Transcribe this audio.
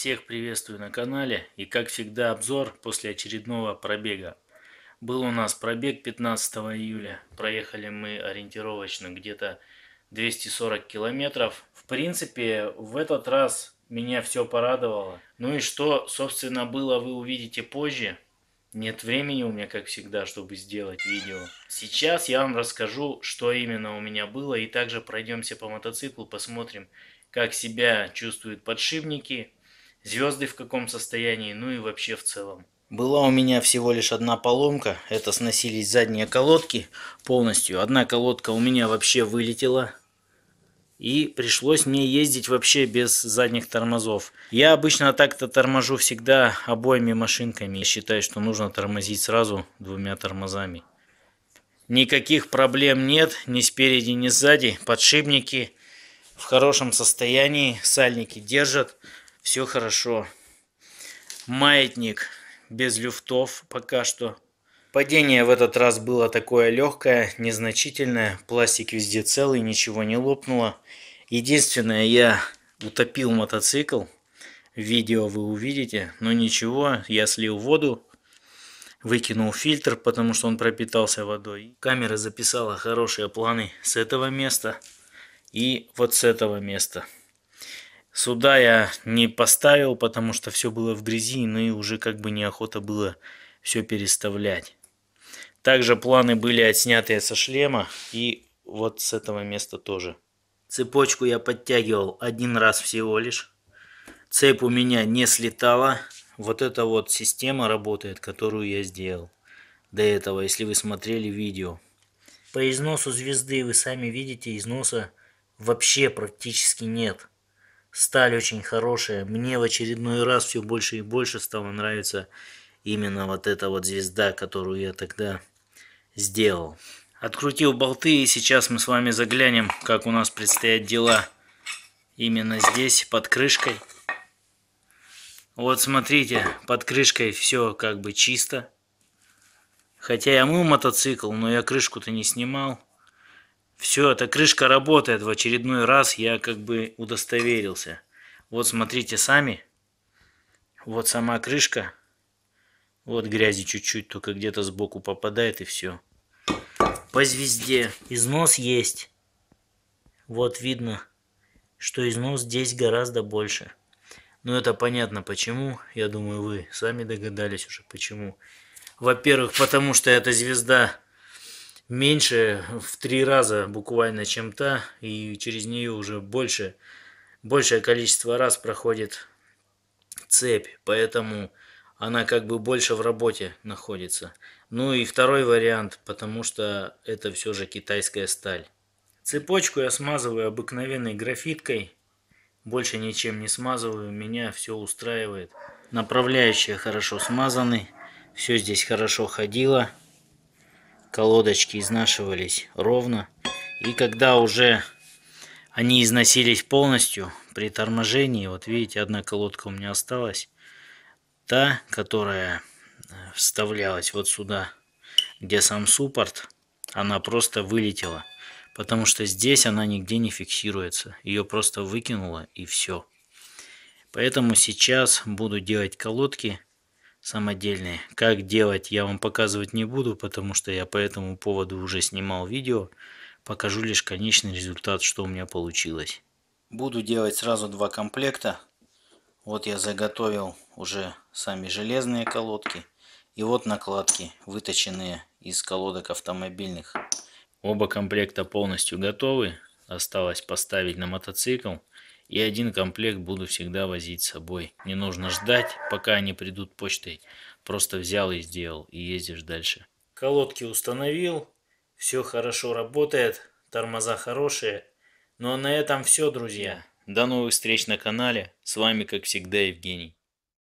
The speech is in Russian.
Всех приветствую на канале и как всегда обзор после очередного пробега. Был у нас пробег 15 июля. Проехали мы ориентировочно где-то 240 километров. В принципе в этот раз меня все порадовало. Ну и что собственно было вы увидите позже. Нет времени у меня, как всегда, чтобы сделать видео. Сейчас я вам расскажу, что именно у меня было, и также пройдемся по мотоциклу, посмотрим, как себя чувствуют подшипники, звезды в каком состоянии, ну и вообще в целом. Была у меня всего лишь одна поломка, это сносились задние колодки полностью. Одна колодка у меня вообще вылетела, и пришлось мне ездить вообще без задних тормозов. Я обычно так-то торможу всегда обоими машинками. Я считаю, что нужно тормозить сразу двумя тормозами. Никаких проблем нет, ни спереди, ни сзади. Подшипники в хорошем состоянии, сальники держат все хорошо. Маятник без люфтов пока что. Падение в этот раз было такое легкое, незначительное. Пластик везде целый, ничего не лопнуло. Единственное, я утопил мотоцикл. Видео вы увидите. Но ничего, я слил воду. Выкинул фильтр, потому что он пропитался водой. Камера записала хорошие планы с этого места и вот с этого места. Суда я не поставил, потому что все было в грязи, ну и уже как бы неохота было все переставлять. Также планы были отсняты со шлема и вот с этого места тоже. Цепочку я подтягивал один раз всего лишь. Цепь у меня не слетала. Вот эта вот система работает, которую я сделал до этого, если вы смотрели видео. По износу звезды вы сами видите, износа вообще практически нет сталь очень хорошая. Мне в очередной раз все больше и больше стало нравиться именно вот эта вот звезда, которую я тогда сделал. Открутил болты и сейчас мы с вами заглянем, как у нас предстоят дела именно здесь, под крышкой. Вот смотрите, под крышкой все как бы чисто. Хотя я мыл мотоцикл, но я крышку-то не снимал. Все, эта крышка работает. В очередной раз я как бы удостоверился. Вот смотрите сами. Вот сама крышка. Вот грязи чуть-чуть, только где-то сбоку попадает и все. По звезде. Износ есть. Вот видно, что износ здесь гораздо больше. Но ну, это понятно почему. Я думаю, вы сами догадались уже почему. Во-первых, потому что эта звезда меньше в три раза буквально чем та и через нее уже больше большее количество раз проходит цепь поэтому она как бы больше в работе находится ну и второй вариант потому что это все же китайская сталь цепочку я смазываю обыкновенной графиткой больше ничем не смазываю меня все устраивает направляющие хорошо смазаны все здесь хорошо ходило колодочки изнашивались ровно. И когда уже они износились полностью при торможении, вот видите, одна колодка у меня осталась, та, которая э, вставлялась вот сюда, где сам суппорт, она просто вылетела. Потому что здесь она нигде не фиксируется. Ее просто выкинуло и все. Поэтому сейчас буду делать колодки самодельные. Как делать я вам показывать не буду, потому что я по этому поводу уже снимал видео. Покажу лишь конечный результат, что у меня получилось. Буду делать сразу два комплекта. Вот я заготовил уже сами железные колодки. И вот накладки, выточенные из колодок автомобильных. Оба комплекта полностью готовы. Осталось поставить на мотоцикл и один комплект буду всегда возить с собой. Не нужно ждать, пока они придут почтой. Просто взял и сделал, и ездишь дальше. Колодки установил, все хорошо работает, тормоза хорошие. Но ну, а на этом все, друзья. До новых встреч на канале. С вами, как всегда, Евгений.